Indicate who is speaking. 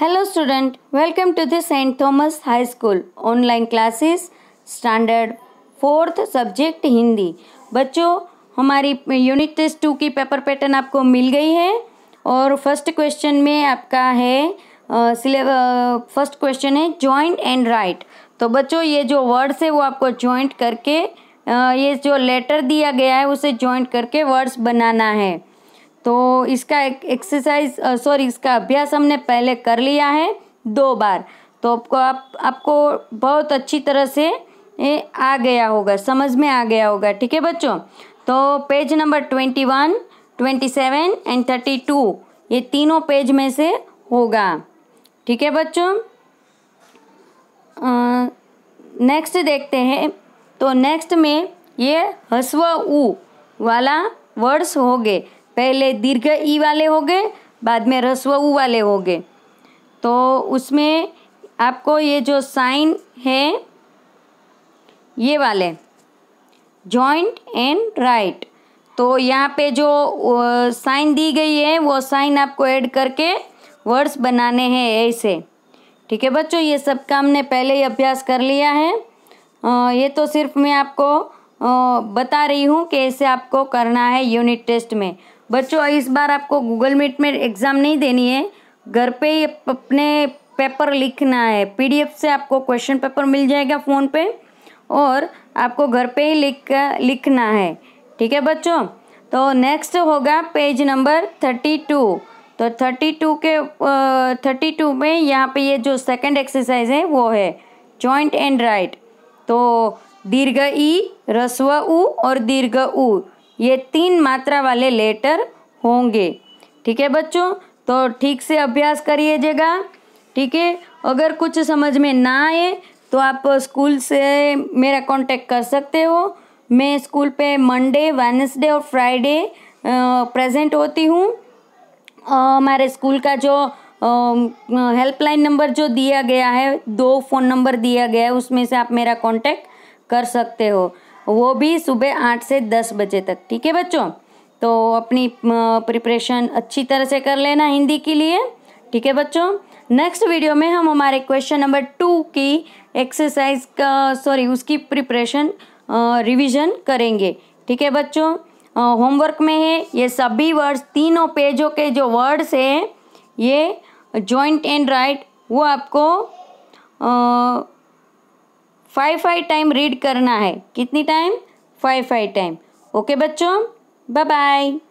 Speaker 1: hello student welcome to the Saint Thomas high school online classes standard fourth subject Hindi बच्चों हमारी unit test two की paper pattern आपको मिल गई है और फर्स्ट क्वेश्चन में आपका है फर्स्ट क्वेश्चन है जॉइंट एंड राइट तो बच्चों ये जो वर्ड्स है वो आपको जॉइंट करके ये जो लेटर दिया गया है उसे जॉइंट करके वर्ड्स बनाना है तो इसका एक एक्सरसाइज सॉरी इसका अभ्यास हमने पहले कर लिया है दो बार तो आपको आप आपको बहुत अच्छी तरह से ए, आ गया होगा समझ में आ गया होगा ठीक है बच्चों तो page number twenty one twenty seven and thirty two ये तीनों पेज में से होगा ठीक है बच्चों नेक्स्ट देखते हैं तो नेक्स्ट में ये हसव ऊ वाला वर्ड्स हो गए पहले दीर्घ ई वाले हो गए बाद में रस्व ऊ वाले हो गए तो उसमें आपको ये जो साइन है ये वाले जॉइंट एंड राइट तो यहाँ पे जो साइन दी गई है वो साइन आपको ऐड करके वर्ड्स बनाने हैं ऐसे ठीक है बच्चों ये सब का हमने पहले ही अभ्यास कर लिया है ये तो सिर्फ मैं आपको बता रही हूँ कि ऐसे आपको करना है यूनिट टेस्ट में बच्चों इस बार आपको गूगल मीट में एग्ज़ाम नहीं देनी है घर पे ही अपने पेपर लिखना है पीडीएफ से आपको क्वेश्चन पेपर मिल जाएगा फ़ोन पे और आपको घर पे ही लिख लिखना है ठीक है बच्चों तो नेक्स्ट होगा पेज नंबर थर्टी टू तो थर्टी टू के थर्टी टू में यहाँ पे ये जो सेकंड एक्सरसाइज है वो है जॉइंट एंड राइट तो दीर्घ ई रस्व उ और दीर्घ उ ये तीन मात्रा वाले लेटर होंगे ठीक है बच्चों तो ठीक से अभ्यास करिएगा ठीक है अगर कुछ समझ में ना आए तो आप स्कूल से मेरा कांटेक्ट कर सकते हो मैं स्कूल पे मंडे वेनसडे और फ्राइडे प्रेजेंट होती हूँ हमारे स्कूल का जो हेल्पलाइन नंबर जो दिया गया है दो फ़ोन नंबर दिया गया है उसमें से आप मेरा कांटेक्ट कर सकते हो वो भी सुबह आठ से दस बजे तक ठीक है बच्चों तो अपनी प्रिपरेशन अच्छी तरह से कर लेना हिंदी के लिए ठीक है बच्चों नेक्स्ट वीडियो में हम हमारे क्वेश्चन नंबर टू की एक्सरसाइज का सॉरी उसकी प्रिपरेशन रिवीजन करेंगे ठीक है बच्चों होमवर्क में है ये सभी वर्ड्स तीनों पेजों के जो वर्ड्स है ये जॉइंट एंड राइट वो आपको आ, फाइव फाइव टाइम रीड करना है कितनी time five five time okay बच्चों बाय बाय